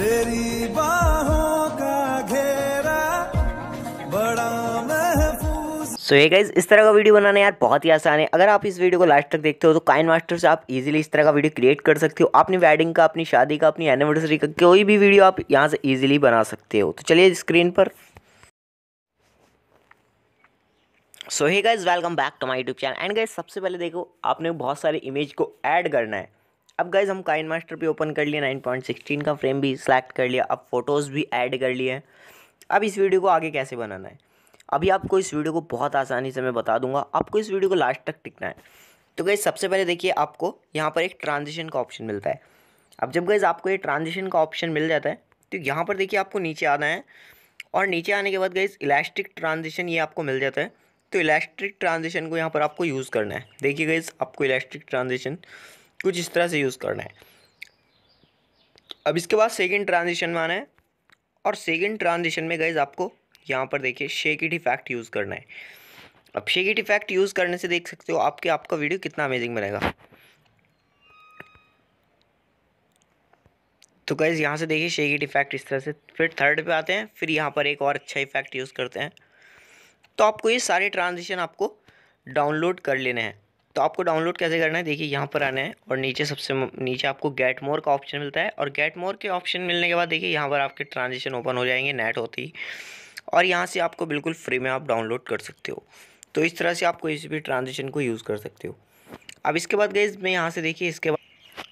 तेरी बाहों का घेरा बड़ा ये गाइज इस तरह का वीडियो बनाना यार बहुत ही आसान है अगर आप इस वीडियो को लास्ट तक देखते हो तो काइन मास्टर से आप इजीली इस तरह का वीडियो क्रिएट कर सकते हो अपनी वेडिंग का अपनी शादी का अपनी एनिवर्सरी का कोई भी वीडियो आप यहाँ से इजीली बना सकते हो तो चलिए स्क्रीन पर so hi guys welcome back to my YouTube channel and guys सबसे पहले देखो आपने बहुत सारे इमेज को ऐड करना है अब गाइज़ हम काइन मास्टर भी ओपन कर पॉइंट 9.16 का फ्रेम भी सिलेक्ट कर लिया अब फ़ोटोज़ भी ऐड कर लिए अब इस वीडियो को आगे कैसे बनाना है अभी आपको इस वीडियो को बहुत आसानी से मैं बता दूंगा आपको इस वीडियो को लास्ट तक टिकना है तो गाइज़ सबसे पहले देखिए आपको यहाँ पर एक ट्रांजिशन का ऑप्शन मिलता है अब जब गाइज़ आपको ये ट्रांजिशन का ऑप्शन मिल जाता है तो यहाँ पर देखिए आपको नीचे आना है और नीचे आने के बाद गाइज़ इलास्टिक ट्रांजिशन ये आपको मिल जाता है तो इलास्ट्रिक ट्रांजिशन को यहाँ पर आपको यूज़ करना है देखिए गाइज़ आपको इलास्ट्रिक ट्रांजिशन कुछ इस तरह से यूज़ करना है अब इसके बाद सेकेंड ट्रांजिशन में आना है और सेकेंड ट्रांजिशन में गए आपको यहाँ पर देखिए शेक इट इफेक्ट यूज़ करना है अब शेक इट इफेक्ट यूज़ करने से देख सकते हो आपके आपका वीडियो कितना अमेजिंग बनेगा तो गैज़ यहाँ से देखिए शेक इट इफेक्ट इस तरह से फिर थर्ड पे आते हैं फिर यहाँ पर एक और अच्छा इफेक्ट यूज़ करते हैं तो आपको ये सारे ट्रांजिशन आपको डाउनलोड कर लेने हैं तो आपको डाउनलोड कैसे करना है देखिए यहाँ पर आना है और नीचे सबसे नीचे आपको गेट मोर का ऑप्शन मिलता है और गेट मोर के ऑप्शन मिलने के बाद देखिए यहाँ पर आपके ट्रांजेक्शन ओपन हो जाएंगे नेट होती और यहाँ से आपको बिल्कुल फ्री में आप डाउनलोड कर सकते हो तो इस तरह से आप कोई भी ट्रांजेक्शन को यूज़ कर सकते हो अब इसके बाद गए मैं यहाँ से देखिए इसके बाद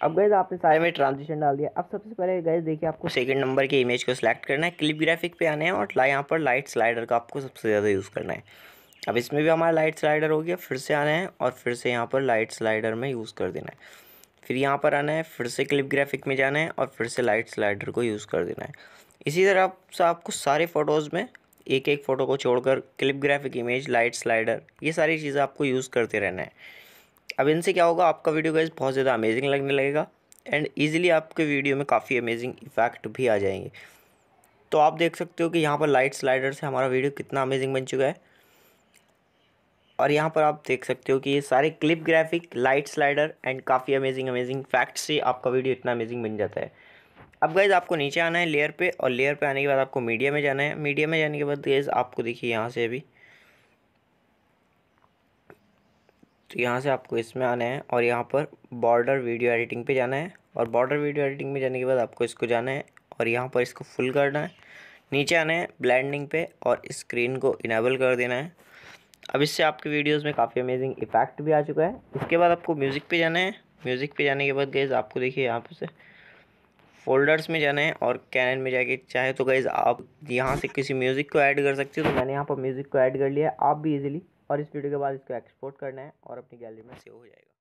अब गए आपने सारे में ट्रांजेक्शन डाल दिया अब सबसे पहले गए देखिए आपको सेकंड नंबर के इमेज को सिलेक्ट करना है क्लिप ग्राफिक पे आना है और यहाँ पर लाइट स्लाइडर का आपको सबसे ज़्यादा यूज़ करना है अब इसमें भी हमारा लाइट स्लाइडर हो गया फिर से आना है और फिर से यहाँ पर लाइट स्लाइडर में यूज़ कर देना है फिर यहाँ पर आना है फिर से क्लिप ग्राफिक में जाना है और फिर से लाइट स्लाइडर को यूज़ कर देना है इसी तरह से आपको सारे फ़ोटोज़ में एक एक फ़ोटो को छोड़कर clip graphic image light slider ये सारी चीज़ें आपको यूज़ करते रहना है अब इनसे क्या होगा आपका वीडियो गाइज बहुत ज़्यादा अमेजिंग लगने लगेगा एंड ईजिली आपके वीडियो में काफ़ी अमेजिंग इफेक्ट भी आ जाएंगे तो आप देख सकते हो कि यहाँ पर लाइट स्लाइडर से हमारा वीडियो कितना अमेजिंग बन चुका है और यहाँ पर आप देख सकते हो कि ये सारे clip graphic light slider and काफ़ी अमेजिंग अमेजिंग फैक्ट्स से आपका वीडियो इतना अमेजिंग बन जाता है अब गैज़ आपको नीचे आना है लेयर पे और लेयर पे आने के बाद आपको मीडिया में जाना है मीडिया में जाने के बाद गैज़ आपको देखिए यहाँ से अभी तो यहाँ से आपको इसमें आना है और यहाँ पर बॉर्डर वीडियो एडिटिंग पे जाना है और बॉर्डर वीडियो एडिटिंग में जाने के बाद आपको इसको जाना है और यहाँ पर इसको फुल करना है नीचे आना है ब्लैंडिंग पे और स्क्रीन को इनेबल कर देना है अब इससे आपके वीडियोस में काफ़ी अमेजिंग इफेक्ट भी आ चुका है इसके बाद आपको म्यूज़िक पे जाना है म्यूज़िक पे जाने के बाद गैज़ आपको देखिए यहाँ पर से फोल्डर्स में जाना है और कैनन में जाके चाहे तो गैज़ आप यहाँ से किसी म्यूज़िक को ऐड कर सकते हो तो मैंने यहाँ पर म्यूज़िक को ऐड कर लिया आप भी ईजिली और इस वीडियो के बाद इसको एक्सपोर्ट करना है और अपनी गैलरी में सेव हो जाएगा